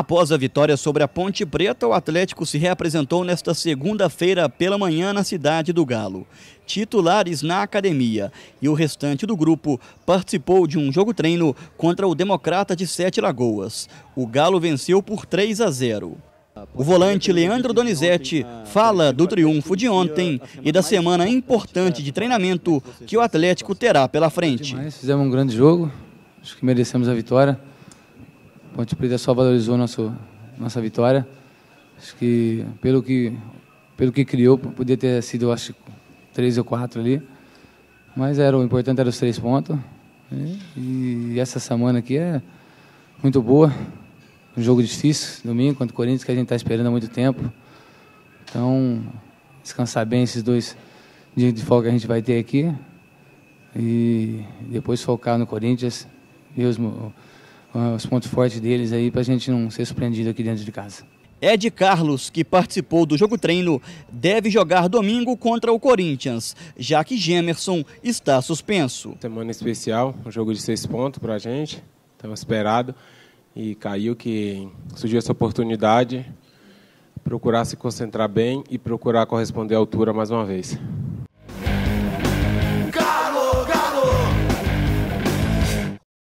Após a vitória sobre a Ponte Preta, o Atlético se reapresentou nesta segunda-feira pela manhã na cidade do Galo. Titulares na academia e o restante do grupo participou de um jogo-treino contra o Democrata de Sete Lagoas. O Galo venceu por 3 a 0. O volante Leandro Donizete fala do triunfo de ontem e da semana importante de treinamento que o Atlético terá pela frente. Fizemos um grande jogo, acho que merecemos a vitória. Ponte Preta só valorizou nosso, nossa vitória. Acho que pelo que pelo que criou, podia ter sido, acho, três ou quatro ali. Mas era, o importante eram os três pontos. E, e essa semana aqui é muito boa. Um jogo difícil, domingo, contra o Corinthians, que a gente está esperando há muito tempo. Então, descansar bem esses dois dias de folga que a gente vai ter aqui. E depois focar no Corinthians, mesmo. os, os pontos fortes deles aí para a gente não ser surpreendido aqui dentro de casa. Ed Carlos, que participou do jogo treino, deve jogar domingo contra o Corinthians, já que Gemerson está suspenso. Semana especial, um jogo de seis pontos para a gente, tão esperado. E caiu que surgiu essa oportunidade, procurar se concentrar bem e procurar corresponder à altura mais uma vez.